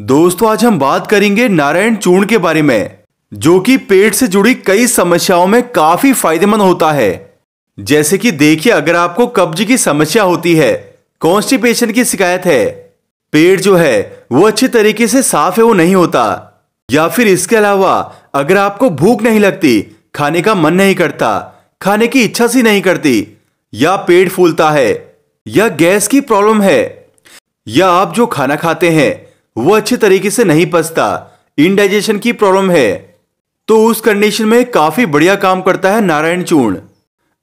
दोस्तों आज हम बात करेंगे नारायण चूर्ण के बारे में जो कि पेट से जुड़ी कई समस्याओं में काफी फायदेमंद होता है जैसे कि देखिए अगर आपको कब्ज की समस्या होती है कॉन्स्टिपेशन की शिकायत है पेट जो है वो अच्छे तरीके से साफ है वो नहीं होता या फिर इसके अलावा अगर आपको भूख नहीं लगती खाने का मन नहीं करता खाने की इच्छा सी नहीं करती या पेट फूलता है या गैस की प्रॉब्लम है या आप जो खाना खाते हैं वो अच्छे तरीके से नहीं पचता इनडाइजेशन की प्रॉब्लम है तो उस कंडीशन में काफी बढ़िया काम करता है नारायण चूर्ण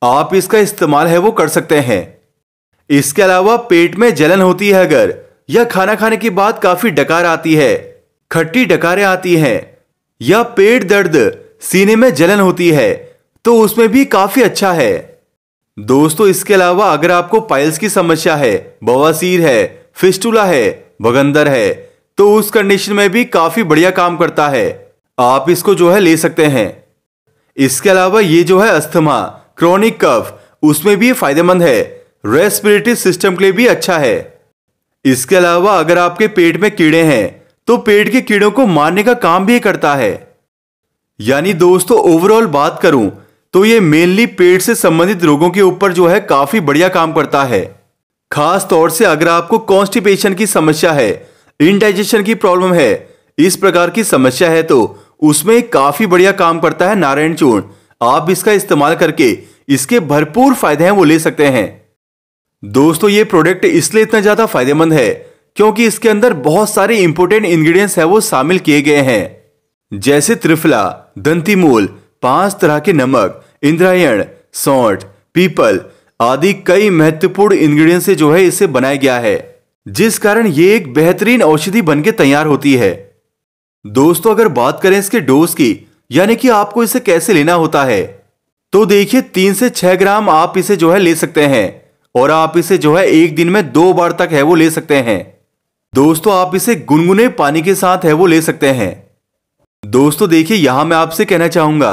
आप इसका इस्तेमाल है वो कर सकते हैं इसके अलावा पेट में जलन होती है अगर या खाना खाने के बाद काफी डकार आती है खट्टी डकारें आती हैं या पेट दर्द सीने में जलन होती है तो उसमें भी काफी अच्छा है दोस्तों इसके अलावा अगर आपको पाइल्स की समस्या है बवासीर है फिस्टूला है भगंदर है तो उस कंडीशन में भी काफी बढ़िया काम करता है आप इसको जो है ले सकते हैं इसके अलावा ये जो है अस्थमा क्रोनिक कफ उसमें भी फायदेमंद है रेस्पिरेटरी सिस्टम के लिए भी अच्छा है इसके अलावा अगर आपके पेट में कीड़े हैं तो पेट के कीड़ों को मारने का काम भी करता है यानी दोस्तों ओवरऑल बात करूं तो ये मेनली पेट से संबंधित रोगों के ऊपर जो है काफी बढ़िया काम करता है खास तौर से अगर आपको कॉन्स्टिपेशन की समस्या है इनडाइजेशन की प्रॉब्लम है इस प्रकार की समस्या है तो उसमें काफी बढ़िया काम करता है नारायण चूर्ण आप इसका इस्तेमाल करके इसके भरपूर फायदे हैं वो ले सकते हैं दोस्तों ये प्रोडक्ट इसलिए इतना ज्यादा फायदेमंद है क्योंकि इसके अंदर बहुत सारे इंपोर्टेंट इंग्रेडिएंट्स है वो शामिल किए गए हैं जैसे त्रिफला दंती मूल पांच तरह के नमक इंद्रायण सौठ पीपल आदि कई महत्वपूर्ण इंग्रेडिएंट्स से जो है इसे बनाया गया है जिस कारण ये एक बेहतरीन औषधि बनके तैयार होती है दोस्तों अगर बात करें इसके डोज की यानी कि आपको इसे कैसे लेना होता है तो देखिए तीन से छह ग्राम आप इसे जो है ले सकते हैं और आप इसे जो है एक दिन में दो बार तक है वो ले सकते हैं दोस्तों आप इसे गुनगुने पानी के साथ है वो ले सकते हैं दोस्तों देखिए यहां मैं आपसे कहना चाहूंगा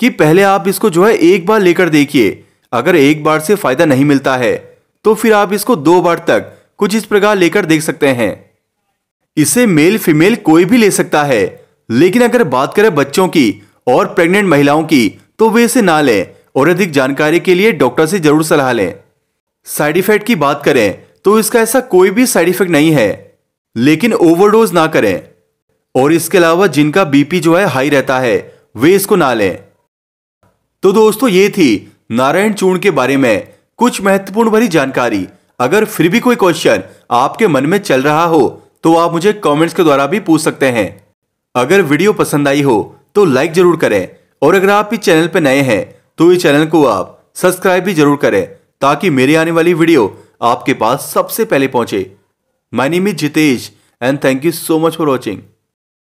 कि पहले आप इसको जो है एक बार लेकर देखिए अगर एक बार से फायदा नहीं मिलता है तो फिर आप इसको दो बार तक कुछ इस प्रकार लेकर देख सकते हैं इसे मेल फीमेल कोई भी ले सकता है लेकिन अगर बात करें बच्चों की और प्रेग्नेंट महिलाओं की तो वे इसे ना लें और अधिक जानकारी के लिए डॉक्टर से जरूर सलाह लें साइड इफेक्ट की बात करें तो इसका ऐसा कोई भी साइड इफेक्ट नहीं है लेकिन ओवरडोज ना करें और इसके अलावा जिनका बीपी जो है हाई रहता है वे इसको ना लें तो दोस्तों ये थी नारायण चूर्ण के बारे में कुछ महत्वपूर्ण भरी जानकारी अगर फिर भी कोई क्वेश्चन आपके मन में चल रहा हो तो आप मुझे कमेंट्स के द्वारा भी पूछ सकते हैं अगर वीडियो पसंद आई हो तो लाइक जरूर करें और अगर आप इस चैनल पर नए हैं तो इस चैनल को आप सब्सक्राइब भी जरूर करें ताकि मेरी आने वाली वीडियो आपके पास सबसे पहले पहुंचे my name Jitesh and thank you so much for watching